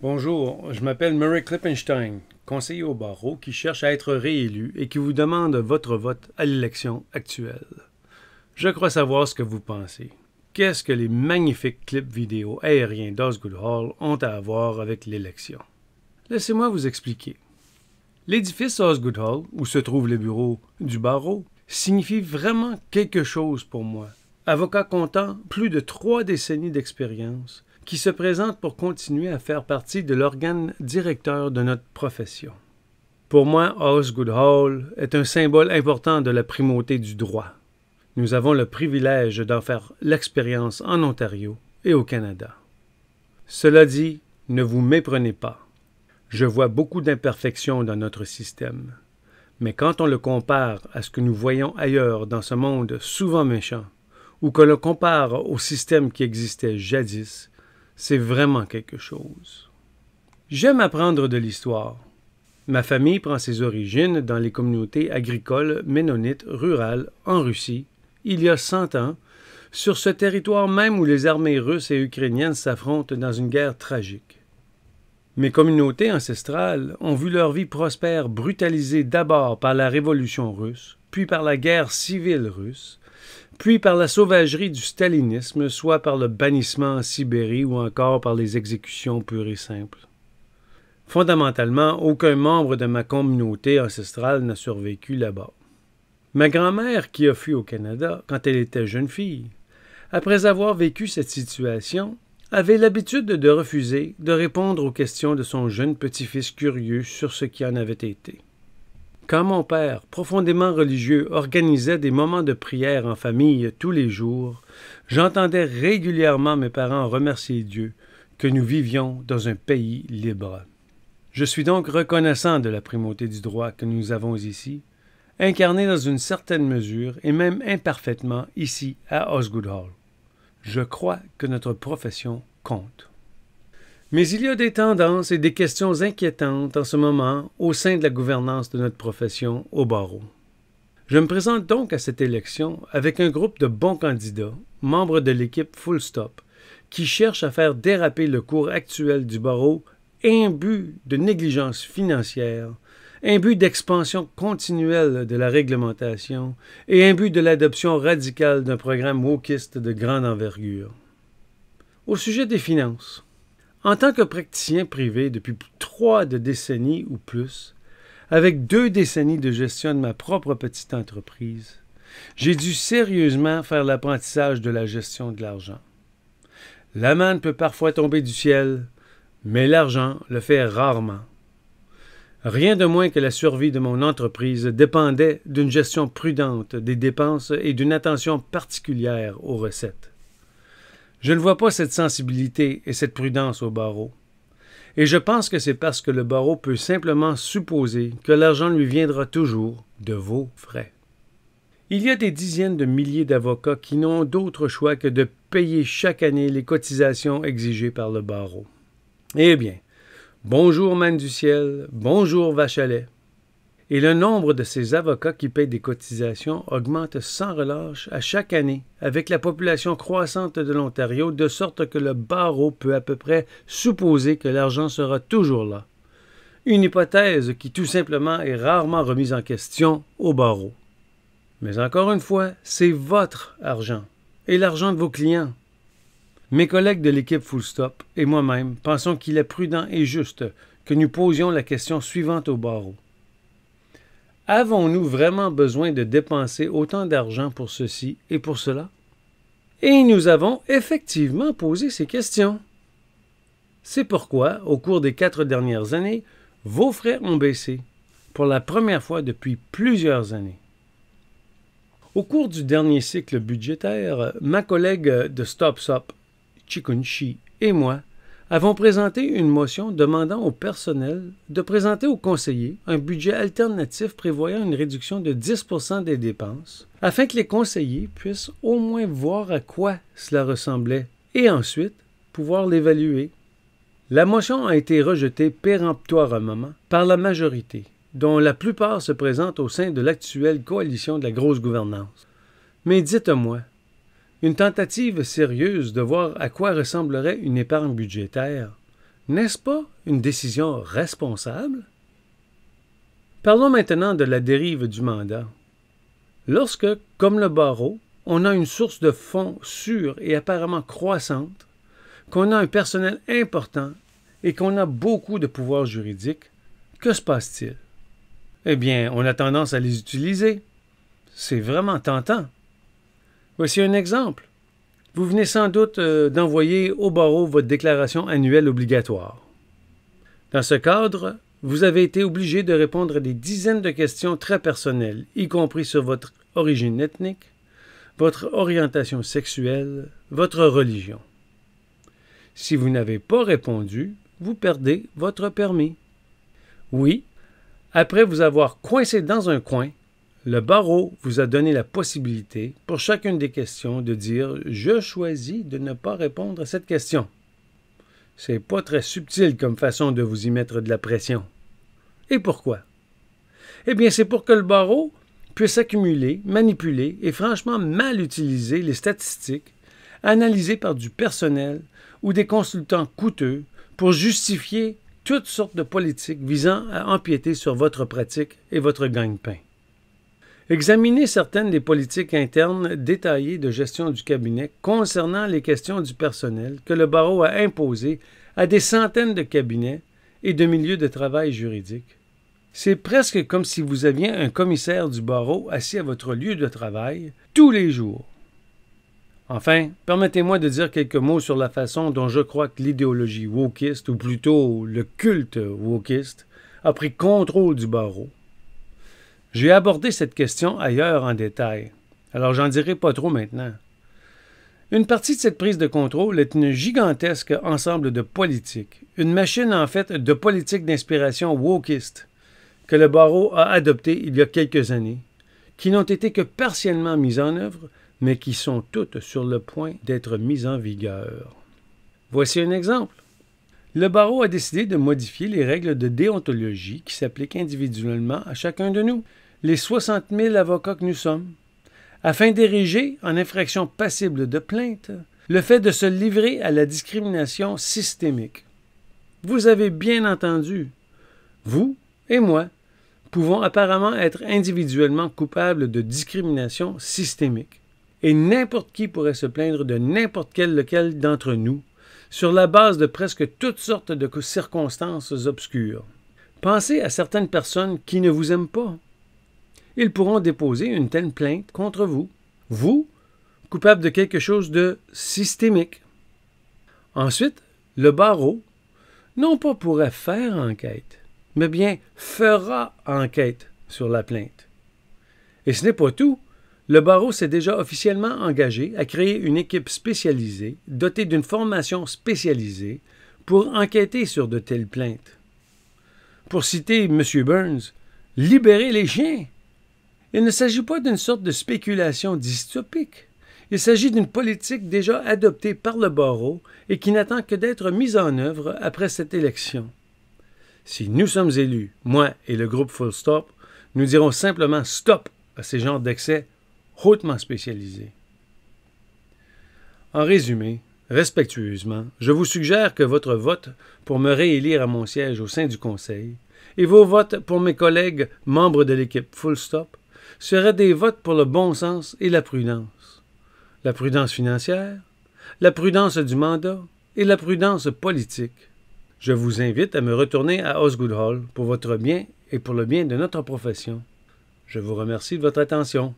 Bonjour, je m'appelle Murray Klippenstein, conseiller au barreau qui cherche à être réélu et qui vous demande votre vote à l'élection actuelle. Je crois savoir ce que vous pensez. Qu'est-ce que les magnifiques clips vidéo aériens d'Osgood Hall ont à voir avec l'élection? Laissez-moi vous expliquer. L'édifice Osgood Hall, où se trouvent les bureaux du barreau, signifie vraiment quelque chose pour moi. Avocat comptant plus de trois décennies d'expérience, qui se présente pour continuer à faire partie de l'organe directeur de notre profession. Pour moi, Osgood Hall est un symbole important de la primauté du droit. Nous avons le privilège d'en faire l'expérience en Ontario et au Canada. Cela dit, ne vous méprenez pas. Je vois beaucoup d'imperfections dans notre système. Mais quand on le compare à ce que nous voyons ailleurs dans ce monde souvent méchant, ou que l'on compare au système qui existait jadis, c'est vraiment quelque chose. J'aime apprendre de l'histoire. Ma famille prend ses origines dans les communautés agricoles ménonites rurales en Russie, il y a 100 ans, sur ce territoire même où les armées russes et ukrainiennes s'affrontent dans une guerre tragique. Mes communautés ancestrales ont vu leur vie prospère brutalisée d'abord par la Révolution russe, puis par la guerre civile russe, puis par la sauvagerie du stalinisme, soit par le bannissement en Sibérie ou encore par les exécutions pures et simples. Fondamentalement, aucun membre de ma communauté ancestrale n'a survécu là-bas. Ma grand-mère, qui a fui au Canada quand elle était jeune fille, après avoir vécu cette situation, avait l'habitude de refuser de répondre aux questions de son jeune petit-fils curieux sur ce qui en avait été. Quand mon père, profondément religieux, organisait des moments de prière en famille tous les jours, j'entendais régulièrement mes parents remercier Dieu que nous vivions dans un pays libre. Je suis donc reconnaissant de la primauté du droit que nous avons ici, incarné dans une certaine mesure et même imparfaitement ici à Osgood Hall. Je crois que notre profession compte. Mais il y a des tendances et des questions inquiétantes en ce moment au sein de la gouvernance de notre profession au barreau. Je me présente donc à cette élection avec un groupe de bons candidats, membres de l'équipe Full Stop, qui cherchent à faire déraper le cours actuel du barreau imbu de négligence financière, imbu d'expansion continuelle de la réglementation et imbu de l'adoption radicale d'un programme wokiste de grande envergure. Au sujet des finances, en tant que praticien privé depuis trois décennies ou plus, avec deux décennies de gestion de ma propre petite entreprise, j'ai dû sérieusement faire l'apprentissage de la gestion de l'argent. La manne peut parfois tomber du ciel, mais l'argent le fait rarement. Rien de moins que la survie de mon entreprise dépendait d'une gestion prudente des dépenses et d'une attention particulière aux recettes. Je ne vois pas cette sensibilité et cette prudence au barreau. Et je pense que c'est parce que le barreau peut simplement supposer que l'argent lui viendra toujours de vos frais. Il y a des dizaines de milliers d'avocats qui n'ont d'autre choix que de payer chaque année les cotisations exigées par le barreau. Eh bien, bonjour Man du Ciel, bonjour Vachalet et le nombre de ces avocats qui paient des cotisations augmente sans relâche à chaque année avec la population croissante de l'Ontario, de sorte que le barreau peut à peu près supposer que l'argent sera toujours là. Une hypothèse qui tout simplement est rarement remise en question au barreau. Mais encore une fois, c'est votre argent et l'argent de vos clients. Mes collègues de l'équipe Full Stop et moi-même pensons qu'il est prudent et juste que nous posions la question suivante au barreau. Avons-nous vraiment besoin de dépenser autant d'argent pour ceci et pour cela? Et nous avons effectivement posé ces questions. C'est pourquoi, au cours des quatre dernières années, vos frais ont baissé, pour la première fois depuis plusieurs années. Au cours du dernier cycle budgétaire, ma collègue de StopSop, Chikunchi et moi avons présenté une motion demandant au personnel de présenter aux conseillers un budget alternatif prévoyant une réduction de 10 des dépenses afin que les conseillers puissent au moins voir à quoi cela ressemblait et ensuite pouvoir l'évaluer. La motion a été rejetée péremptoirement par la majorité, dont la plupart se présentent au sein de l'actuelle coalition de la grosse gouvernance. Mais dites-moi, une tentative sérieuse de voir à quoi ressemblerait une épargne budgétaire. N'est-ce pas une décision responsable? Parlons maintenant de la dérive du mandat. Lorsque, comme le barreau, on a une source de fonds sûre et apparemment croissante, qu'on a un personnel important et qu'on a beaucoup de pouvoirs juridiques, que se passe-t-il? Eh bien, on a tendance à les utiliser. C'est vraiment tentant. Voici un exemple. Vous venez sans doute euh, d'envoyer au barreau votre déclaration annuelle obligatoire. Dans ce cadre, vous avez été obligé de répondre à des dizaines de questions très personnelles, y compris sur votre origine ethnique, votre orientation sexuelle, votre religion. Si vous n'avez pas répondu, vous perdez votre permis. Oui, après vous avoir coincé dans un coin, le barreau vous a donné la possibilité, pour chacune des questions, de dire Je choisis de ne pas répondre à cette question. C'est pas très subtil comme façon de vous y mettre de la pression. Et pourquoi Eh bien, c'est pour que le barreau puisse accumuler, manipuler et franchement mal utiliser les statistiques analysées par du personnel ou des consultants coûteux pour justifier toutes sortes de politiques visant à empiéter sur votre pratique et votre gagne-pain. Examiner certaines des politiques internes détaillées de gestion du cabinet concernant les questions du personnel que le barreau a imposées à des centaines de cabinets et de milieux de travail juridiques. C'est presque comme si vous aviez un commissaire du barreau assis à votre lieu de travail tous les jours. Enfin, permettez-moi de dire quelques mots sur la façon dont je crois que l'idéologie wokiste, ou plutôt le culte wokiste, a pris contrôle du barreau j'ai abordé cette question ailleurs en détail, alors j'en dirai pas trop maintenant. Une partie de cette prise de contrôle est une gigantesque ensemble de politiques, une machine en fait de politiques d'inspiration wokiste que le barreau a adopté il y a quelques années, qui n'ont été que partiellement mises en œuvre, mais qui sont toutes sur le point d'être mises en vigueur. Voici un exemple. Le barreau a décidé de modifier les règles de déontologie qui s'appliquent individuellement à chacun de nous, les 60 000 avocats que nous sommes, afin d'ériger en infraction passible de plainte le fait de se livrer à la discrimination systémique. Vous avez bien entendu, vous et moi pouvons apparemment être individuellement coupables de discrimination systémique. Et n'importe qui pourrait se plaindre de n'importe quel lequel d'entre nous sur la base de presque toutes sortes de circonstances obscures. Pensez à certaines personnes qui ne vous aiment pas. Ils pourront déposer une telle plainte contre vous, vous, coupable de quelque chose de systémique. Ensuite, le barreau, non pas pourrait faire enquête, mais bien fera enquête sur la plainte. Et ce n'est pas tout. Le barreau s'est déjà officiellement engagé à créer une équipe spécialisée, dotée d'une formation spécialisée, pour enquêter sur de telles plaintes. Pour citer M. Burns, libérez les chiens. Il ne s'agit pas d'une sorte de spéculation dystopique. Il s'agit d'une politique déjà adoptée par le barreau et qui n'attend que d'être mise en œuvre après cette élection. Si nous sommes élus, moi et le groupe Full Stop, nous dirons simplement stop à ces genres d'excès hautement spécialisée. En résumé, respectueusement, je vous suggère que votre vote pour me réélire à mon siège au sein du Conseil et vos votes pour mes collègues membres de l'équipe Full Stop seraient des votes pour le bon sens et la prudence. La prudence financière, la prudence du mandat et la prudence politique. Je vous invite à me retourner à Osgood Hall pour votre bien et pour le bien de notre profession. Je vous remercie de votre attention.